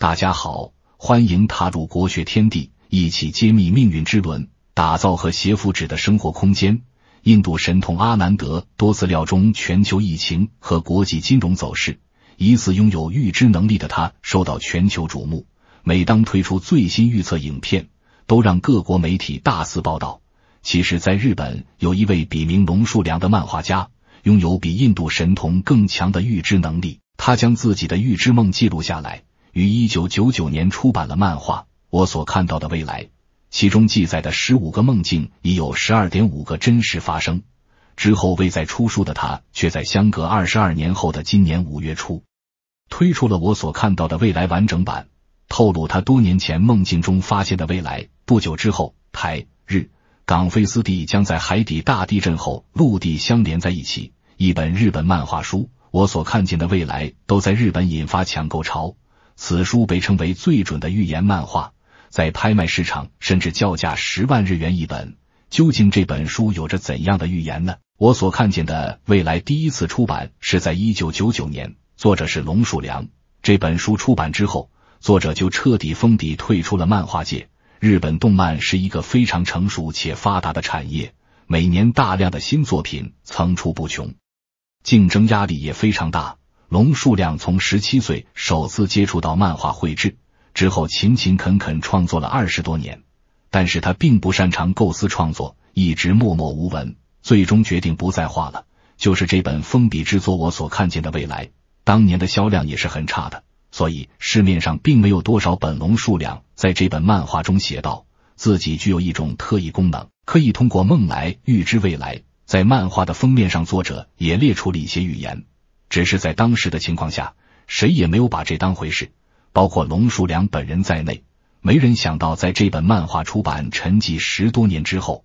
大家好，欢迎踏入国学天地，一起揭秘命运之轮，打造和谐福祉的生活空间。印度神童阿南德多次料中全球疫情和国际金融走势，疑似拥有预知能力的他受到全球瞩目。每当推出最新预测影片，都让各国媒体大肆报道。其实，在日本有一位笔名龙树良的漫画家，拥有比印度神童更强的预知能力，他将自己的预知梦记录下来。于一九九九年出版了漫画《我所看到的未来》，其中记载的十五个梦境已有十二点五个真实发生。之后未再出书的他，却在相隔二十二年后的今年五月初推出了《我所看到的未来》完整版，透露他多年前梦境中发现的未来。不久之后，台、日、港、菲、斯地将在海底大地震后陆地相连在一起。一本日本漫画书《我所看见的未来》都在日本引发抢购潮。此书被称为最准的预言漫画，在拍卖市场甚至叫价十万日元一本。究竟这本书有着怎样的预言呢？我所看见的未来第一次出版是在一九九九年，作者是龙树良。这本书出版之后，作者就彻底封底退出了漫画界。日本动漫是一个非常成熟且发达的产业，每年大量的新作品层出不穷，竞争压力也非常大。龙数量从十七岁首次接触到漫画绘制之后，勤勤恳恳创作了二十多年，但是他并不擅长构思创作，一直默默无闻，最终决定不再画了。就是这本封笔之作《我所看见的未来》，当年的销量也是很差的，所以市面上并没有多少本。龙数量在这本漫画中写道，自己具有一种特异功能，可以通过梦来预知未来。在漫画的封面上，作者也列出了一些预言。只是在当时的情况下，谁也没有把这当回事，包括龙叔良本人在内，没人想到，在这本漫画出版沉寂十多年之后，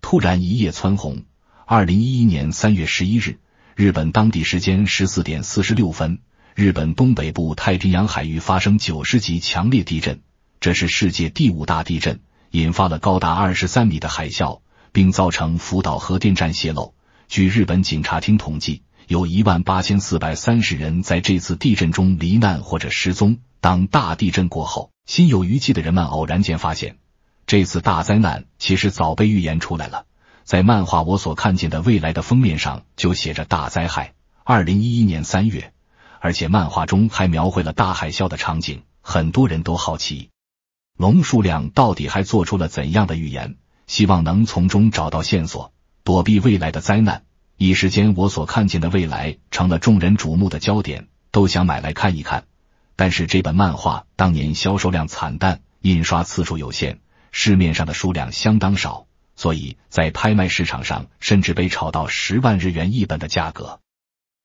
突然一夜蹿红。二零一一年三月十一日，日本当地时间十四点四十六分，日本东北部太平洋海域发生九级强烈地震，这是世界第五大地震，引发了高达二十三米的海啸，并造成福岛核电站泄漏。据日本警察厅统计。有一万八千四百三十人在这次地震中罹难或者失踪。当大地震过后，心有余悸的人们偶然间发现，这次大灾难其实早被预言出来了。在漫画《我所看见的未来的》封面上就写着“大灾害”，二零一一年三月，而且漫画中还描绘了大海啸的场景。很多人都好奇龙数量到底还做出了怎样的预言，希望能从中找到线索，躲避未来的灾难。一时间，我所看见的未来成了众人瞩目的焦点，都想买来看一看。但是这本漫画当年销售量惨淡，印刷次数有限，市面上的数量相当少，所以在拍卖市场上甚至被炒到十万日元一本的价格。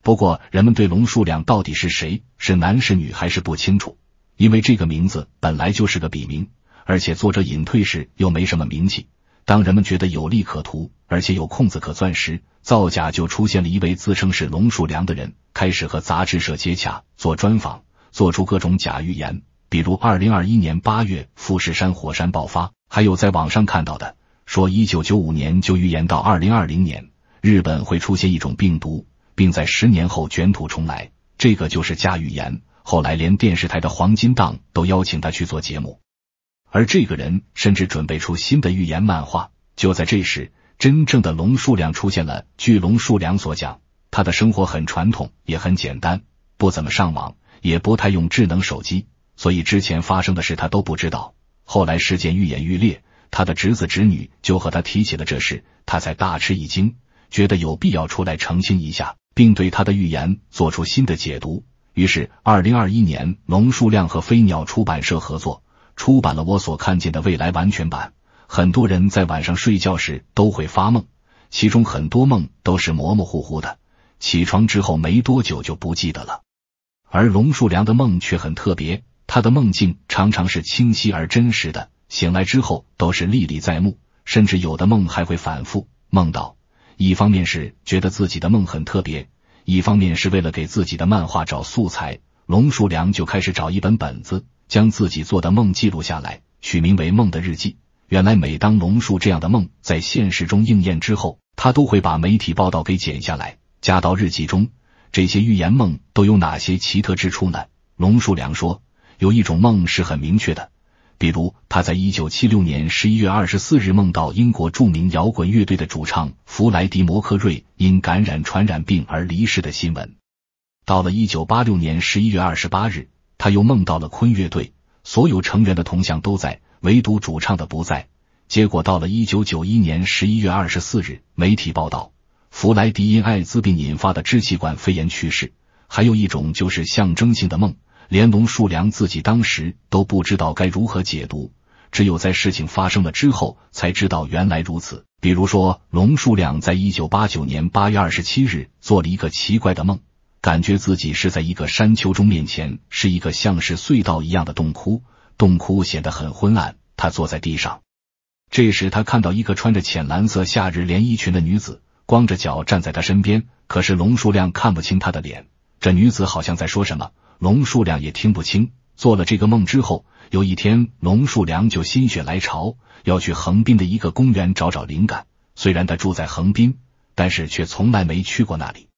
不过，人们对龙数量到底是谁，是男是女还是不清楚，因为这个名字本来就是个笔名，而且作者隐退时又没什么名气。当人们觉得有利可图，而且有空子可钻时，造假就出现了一位自称是龙树良的人，开始和杂志社接洽，做专访，做出各种假预言，比如二零二一年八月富士山火山爆发，还有在网上看到的说一九九五年就预言到二零二零年日本会出现一种病毒，并在十年后卷土重来，这个就是假预言。后来连电视台的黄金档都邀请他去做节目。而这个人甚至准备出新的预言漫画。就在这时，真正的龙数量出现了。据龙数量所讲，他的生活很传统，也很简单，不怎么上网，也不太用智能手机，所以之前发生的事他都不知道。后来事件愈演愈烈，他的侄子侄女就和他提起了这事，他才大吃一惊，觉得有必要出来澄清一下，并对他的预言做出新的解读。于是，二零二一年，龙数量和飞鸟出版社合作。出版了我所看见的未来完全版。很多人在晚上睡觉时都会发梦，其中很多梦都是模模糊糊的，起床之后没多久就不记得了。而龙树良的梦却很特别，他的梦境常常是清晰而真实的，醒来之后都是历历在目，甚至有的梦还会反复梦到。一方面是觉得自己的梦很特别，一方面是为了给自己的漫画找素材，龙树良就开始找一本本子。将自己做的梦记录下来，取名为《梦的日记》。原来，每当龙树这样的梦在现实中应验之后，他都会把媒体报道给剪下来，加到日记中。这些预言梦都有哪些奇特之处呢？龙树良说，有一种梦是很明确的，比如他在一九七六年十一月二十四日梦到英国著名摇滚乐队的主唱弗莱迪·摩克瑞因感染传染病而离世的新闻。到了一九八六年十一月二十八日。他又梦到了昆乐队所有成员的铜像都在，唯独主唱的不在。结果到了一九九一年十一月二十四日，媒体报道，弗莱迪因艾滋病引发的支气管肺炎去世。还有一种就是象征性的梦，连龙树良自己当时都不知道该如何解读，只有在事情发生了之后才知道原来如此。比如说，龙树良在一九八九年八月二十七日做了一个奇怪的梦。感觉自己是在一个山丘中，面前是一个像是隧道一样的洞窟，洞窟显得很昏暗。他坐在地上，这时他看到一个穿着浅蓝色夏日连衣裙的女子，光着脚站在他身边。可是龙树亮看不清她的脸。这女子好像在说什么，龙树亮也听不清。做了这个梦之后，有一天龙树良就心血来潮，要去横滨的一个公园找找灵感。虽然他住在横滨，但是却从来没去过那里。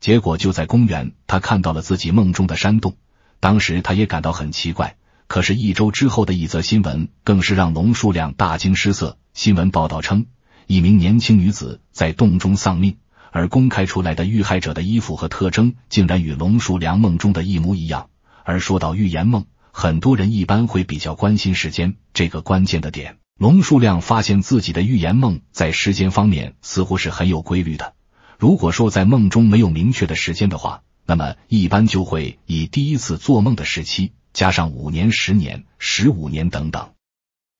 结果就在公园，他看到了自己梦中的山洞。当时他也感到很奇怪。可是，一周之后的一则新闻更是让龙叔亮大惊失色。新闻报道称，一名年轻女子在洞中丧命，而公开出来的遇害者的衣服和特征竟然与龙叔良梦中的一模一样。而说到预言梦，很多人一般会比较关心时间这个关键的点。龙叔亮发现自己的预言梦在时间方面似乎是很有规律的。如果说在梦中没有明确的时间的话，那么一般就会以第一次做梦的时期加上五年、十年、十五年等等，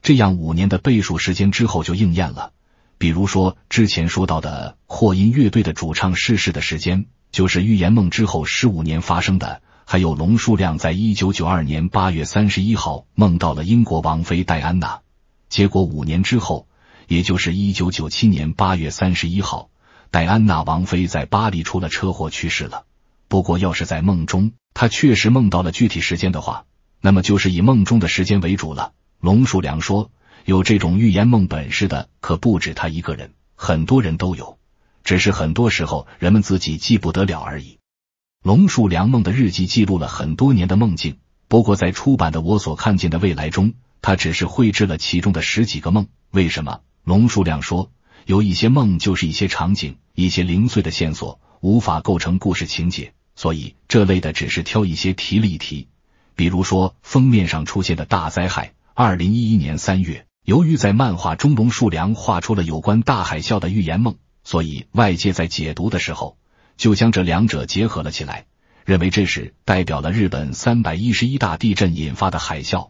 这样五年的倍数时间之后就应验了。比如说之前说到的霍音乐队的主唱逝世的时间，就是预言梦之后十五年发生的。还有龙叔亮在一九九二年八月三十一号梦到了英国王妃戴安娜，结果五年之后，也就是一九九七年八月三十一号。戴安娜王妃在巴黎出了车祸去世了。不过要是在梦中，她确实梦到了具体时间的话，那么就是以梦中的时间为主了。龙树良说，有这种预言梦本事的可不止他一个人，很多人都有，只是很多时候人们自己记不得了而已。龙树良梦的日记记录了很多年的梦境，不过在出版的《我所看见的未来》中，他只是绘制了其中的十几个梦。为什么？龙树良说。有一些梦就是一些场景，一些零碎的线索，无法构成故事情节，所以这类的只是挑一些提一提。比如说封面上出现的大灾害，二零一一年三月，由于在漫画中龙树良画出了有关大海啸的预言梦，所以外界在解读的时候就将这两者结合了起来，认为这是代表了日本三百一十一大地震引发的海啸。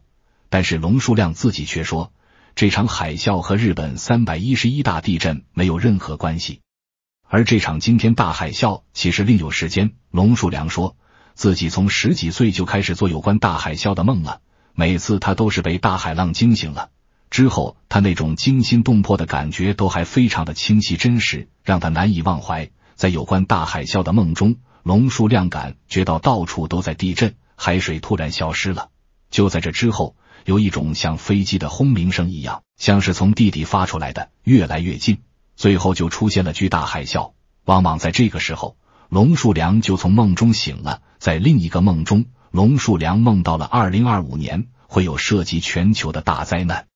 但是龙树亮自己却说。这场海啸和日本三百一十一大地震没有任何关系，而这场惊天大海啸其实另有时间。龙树良说自己从十几岁就开始做有关大海啸的梦了，每次他都是被大海浪惊醒了，之后他那种惊心动魄的感觉都还非常的清晰真实，让他难以忘怀。在有关大海啸的梦中，龙树亮感觉到到处都在地震，海水突然消失了。就在这之后。有一种像飞机的轰鸣声一样，像是从地底发出来的，越来越近，最后就出现了巨大海啸。往往在这个时候，龙树良就从梦中醒了。在另一个梦中，龙树良梦到了二零二五年会有涉及全球的大灾难，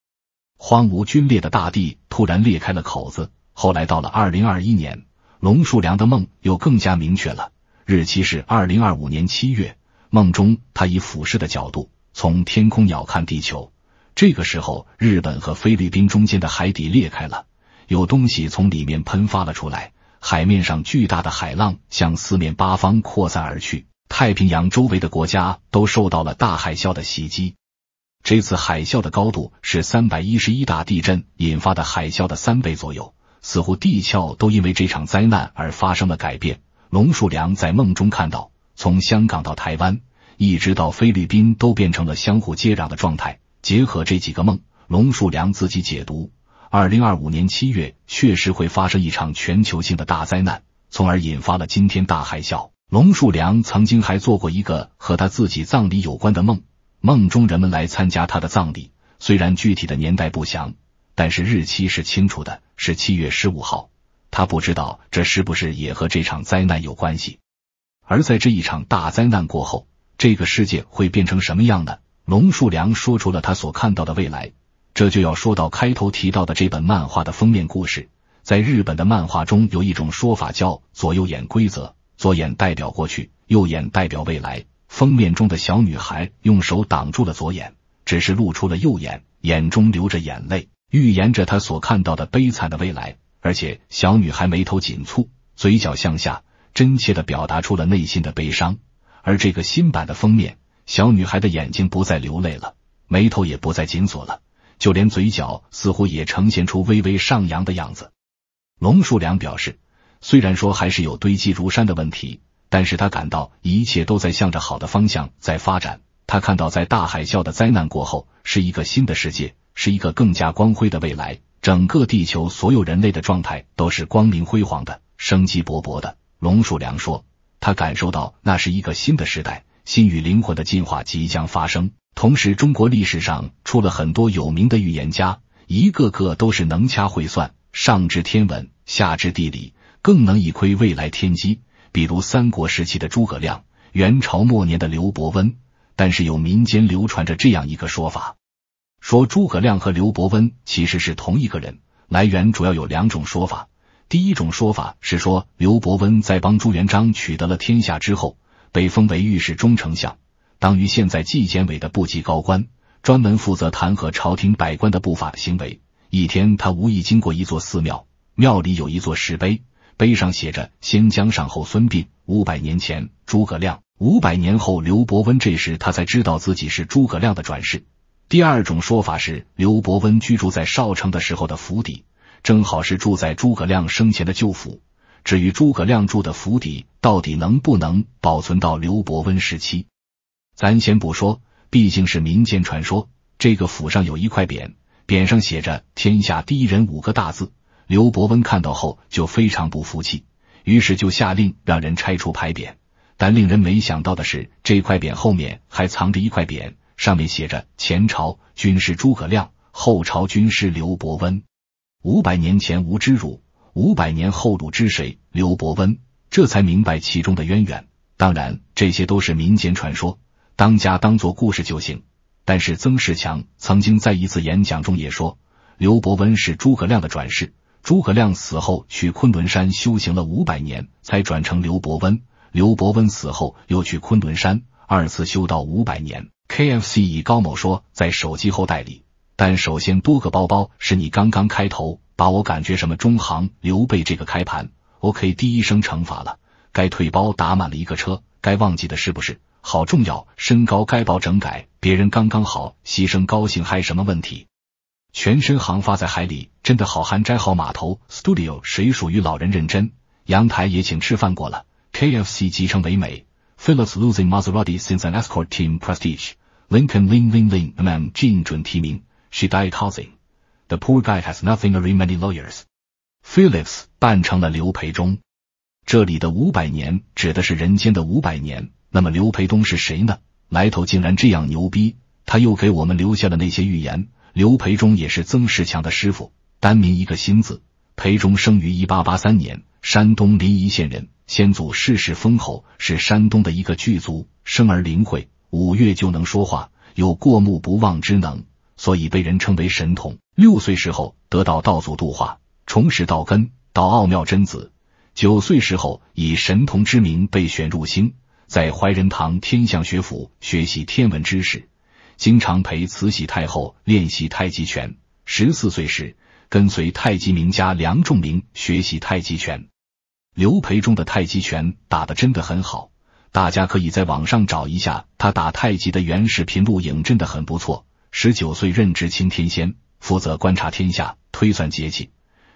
荒芜皲裂的大地突然裂开了口子。后来到了二零二一年，龙树良的梦又更加明确了，日期是二零二五年七月。梦中，他以俯视的角度。从天空鸟看地球，这个时候，日本和菲律宾中间的海底裂开了，有东西从里面喷发了出来，海面上巨大的海浪向四面八方扩散而去，太平洋周围的国家都受到了大海啸的袭击。这次海啸的高度是三百一十一大地震引发的海啸的三倍左右，似乎地壳都因为这场灾难而发生了改变。龙树良在梦中看到，从香港到台湾。一直到菲律宾都变成了相互接壤的状态。结合这几个梦，龙树良自己解读：二零二五年七月确实会发生一场全球性的大灾难，从而引发了今天大海啸。龙树良曾经还做过一个和他自己葬礼有关的梦，梦中人们来参加他的葬礼。虽然具体的年代不详，但是日期是清楚的，是七月十五号。他不知道这是不是也和这场灾难有关系。而在这一场大灾难过后。这个世界会变成什么样呢？龙树良说出了他所看到的未来。这就要说到开头提到的这本漫画的封面故事。在日本的漫画中，有一种说法叫“左右眼规则”，左眼代表过去，右眼代表未来。封面中的小女孩用手挡住了左眼，只是露出了右眼，眼中流着眼泪，预言着她所看到的悲惨的未来。而且，小女孩眉头紧蹙，嘴角向下，真切的表达出了内心的悲伤。而这个新版的封面，小女孩的眼睛不再流泪了，眉头也不再紧锁了，就连嘴角似乎也呈现出微微上扬的样子。龙树良表示，虽然说还是有堆积如山的问题，但是他感到一切都在向着好的方向在发展。他看到，在大海啸的灾难过后，是一个新的世界，是一个更加光辉的未来，整个地球所有人类的状态都是光明辉煌的，生机勃勃的。龙树良说。他感受到，那是一个新的时代，心与灵魂的进化即将发生。同时，中国历史上出了很多有名的预言家，一个个都是能掐会算，上知天文，下知地理，更能一窥未来天机。比如三国时期的诸葛亮，元朝末年的刘伯温。但是，有民间流传着这样一个说法，说诸葛亮和刘伯温其实是同一个人。来源主要有两种说法。第一种说法是说，刘伯温在帮朱元璋取得了天下之后，被封为御史中丞相，当于现在纪检委的部级高官，专门负责弹劾朝廷百官的不法行为。一天，他无意经过一座寺庙，庙里有一座石碑，碑上写着“先将上后孙膑”，五百年前诸葛亮，五百年后刘伯温。这时他才知道自己是诸葛亮的转世。第二种说法是，刘伯温居住在少城的时候的府邸。正好是住在诸葛亮生前的旧府。至于诸葛亮住的府邸到底能不能保存到刘伯温时期，咱先不说，毕竟是民间传说。这个府上有一块匾，匾上写着“天下第一人”五个大字。刘伯温看到后就非常不服气，于是就下令让人拆除牌匾。但令人没想到的是，这块匾后面还藏着一块匾，上面写着“前朝军师诸葛亮，后朝军师刘伯温”。五百年前无知汝，五百年后鲁知谁？刘伯温这才明白其中的渊源。当然，这些都是民间传说，当家当做故事就行。但是曾仕强曾经在一次演讲中也说，刘伯温是诸葛亮的转世。诸葛亮死后去昆仑山修行了五百年，才转成刘伯温。刘伯温死后又去昆仑山，二次修道五百年。KFC 以高某说，在手机后代里。但首先，多个包包是你刚刚开头把我感觉什么中行刘备这个开盘，OK 第一声惩罚了，该退包打满了一个车，该忘记的是不是？好重要身高该保整改，别人刚刚好牺牲高兴嗨什么问题？全身行发在海里真的好憨，摘好码头 Studio 谁属于老人认真？阳台也请吃饭过了，KFC 集成唯美，Phillips losing Maserati since an escort team prestige，Lincoln Ling l i n Ling man 精准提名。She died causing. The poor guy has nothing r e m a i n y Lawyers. Phillips 扮成了刘培忠。这里的五百年指的是人间的五百年。那么刘培忠是谁呢？来头竟然这样牛逼！他又给我们留下了那些预言。刘培忠也是曾仕强的师傅。单名一个新字。培忠生于一八八三年，山东临沂县人。先祖世世封侯，是山东的一个巨族。生而灵慧，五月就能说话，有过目不忘之能。所以被人称为神童。六岁时候得到道祖度化，重拾道根，到奥妙真子。九岁时候以神童之名被选入星，在怀仁堂天象学府学习天文知识，经常陪慈禧太后练习太极拳。十四岁时跟随太极名家梁仲明学习太极拳。刘培中的太极拳打的真的很好，大家可以在网上找一下他打太极的原始频录影，真的很不错。十九岁任职青天仙，负责观察天下、推算节气、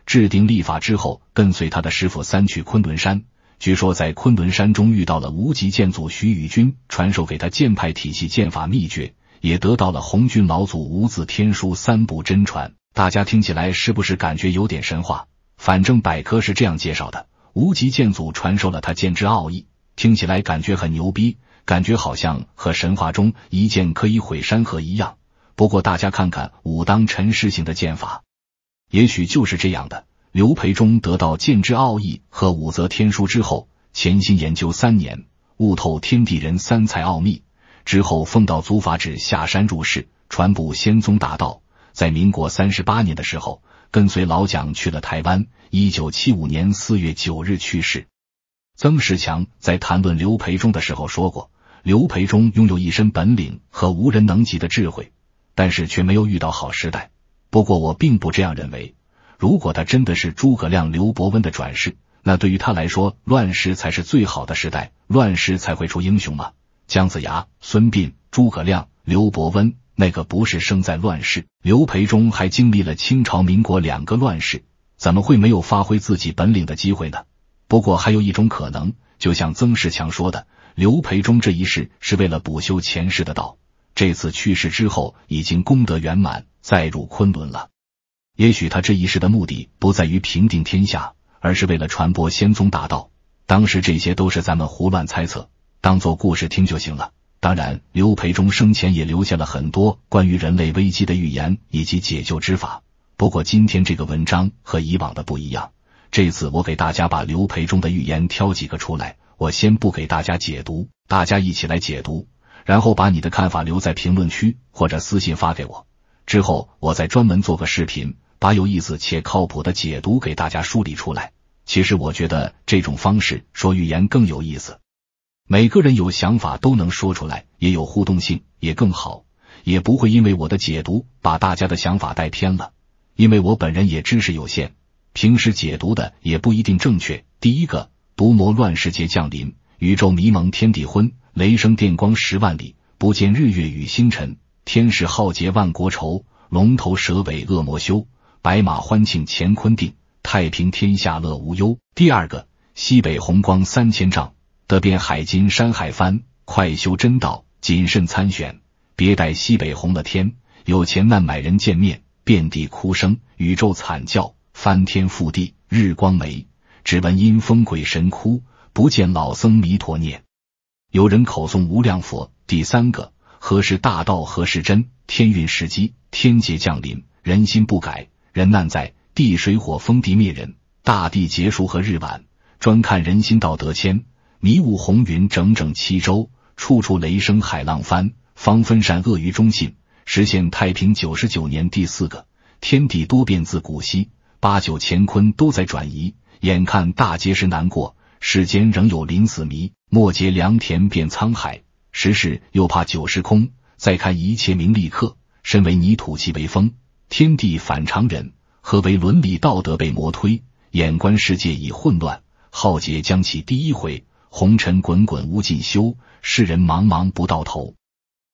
制定历法。之后跟随他的师傅三去昆仑山，据说在昆仑山中遇到了无极剑祖徐宇君，传授给他剑派体系剑法秘诀，也得到了红军老祖无字天书三部真传。大家听起来是不是感觉有点神话？反正百科是这样介绍的：无极剑祖传授了他剑之奥义，听起来感觉很牛逼，感觉好像和神话中一剑可以毁山河一样。不过，大家看看武当陈师行的剑法，也许就是这样的。刘培忠得到剑之奥义和武则天书之后，潜心研究三年，悟透天地人三才奥秘。之后奉道祖法旨下山入世，传布仙宗大道。在民国三十八年的时候，跟随老蒋去了台湾。一九七五年四月九日去世。曾仕强在谈论刘培忠的时候说过：“刘培忠拥有一身本领和无人能及的智慧。”但是却没有遇到好时代。不过我并不这样认为。如果他真的是诸葛亮、刘伯温的转世，那对于他来说，乱世才是最好的时代。乱世才会出英雄嘛。姜子牙、孙膑、诸葛亮、刘伯温，那个不是生在乱世？刘培忠还经历了清朝、民国两个乱世，怎么会没有发挥自己本领的机会呢？不过还有一种可能，就像曾仕强说的，刘培忠这一世是为了补修前世的道。这次去世之后，已经功德圆满，再入昆仑了。也许他这一世的目的不在于平定天下，而是为了传播仙宗大道。当时这些都是咱们胡乱猜测，当做故事听就行了。当然，刘培忠生前也留下了很多关于人类危机的预言以及解救之法。不过今天这个文章和以往的不一样，这次我给大家把刘培忠的预言挑几个出来，我先不给大家解读，大家一起来解读。然后把你的看法留在评论区或者私信发给我，之后我再专门做个视频，把有意思且靠谱的解读给大家梳理出来。其实我觉得这种方式说语言更有意思，每个人有想法都能说出来，也有互动性，也更好，也不会因为我的解读把大家的想法带偏了，因为我本人也知识有限，平时解读的也不一定正确。第一个，毒魔乱世界降临，宇宙迷蒙，天地昏。雷声电光十万里，不见日月与星辰。天使浩劫万国愁，龙头蛇尾恶魔修。白马欢庆乾坤定，太平天下乐无忧。第二个，西北红光三千丈，得遍海金山海翻。快修真道，谨慎参选，别待西北红了天。有钱难买人见面，遍地哭声，宇宙惨叫，翻天覆地。日光没，只闻阴风鬼神哭，不见老僧弥陀念。有人口诵无量佛，第三个何时大道？何时真？天运时机，天劫降临，人心不改，人难在地，水火风地灭人，大地结束和日晚，专看人心道德迁，迷雾红云整整七周，处处雷声海浪翻，方分善恶于中信，实现太平九十九年。第四个天地多变自古稀，八九乾坤都在转移，眼看大劫时难过，世间仍有临死迷。莫结良田变沧海，时势又怕九时空。再看一切名利客，身为泥土即为风。天地反常人，何为伦理道德被磨推？眼观世界已混乱，浩劫将其第一回。红尘滚滚无尽休，世人茫茫不到头。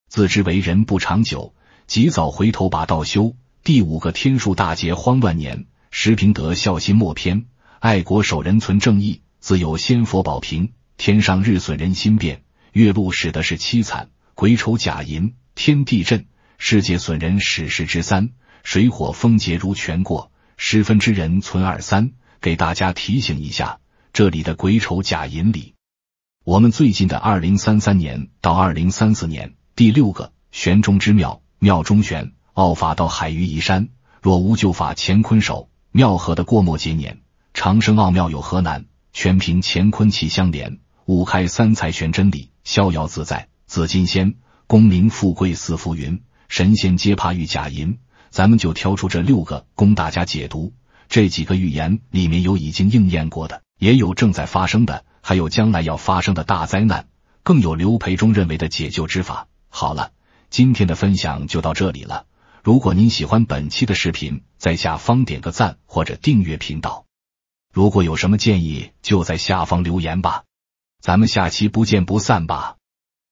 自知为人不长久，及早回头把道修。第五个天数大劫慌乱年，时平德孝心莫偏，爱国守人存正义，自有仙佛保平。天上日损人心变，月露使得是凄惨，鬼丑假淫天地震，世界损人史事之三，水火风劫如全过，十分之人存二三。给大家提醒一下，这里的鬼丑假淫里，我们最近的二零三三年到二零三四年，第六个玄中之妙，妙中玄奥法到海于移山，若无旧法乾坤守，妙合的过末劫年，长生奥妙有何难？全凭乾坤气相连。五开三才全真理，逍遥自在；紫金仙，功名富贵似浮云。神仙皆怕玉甲银，咱们就挑出这六个供大家解读。这几个预言里面有已经应验过的，也有正在发生的，还有将来要发生的大灾难，更有刘培忠认为的解救之法。好了，今天的分享就到这里了。如果您喜欢本期的视频，在下方点个赞或者订阅频道。如果有什么建议，就在下方留言吧。咱们下期不见不散吧。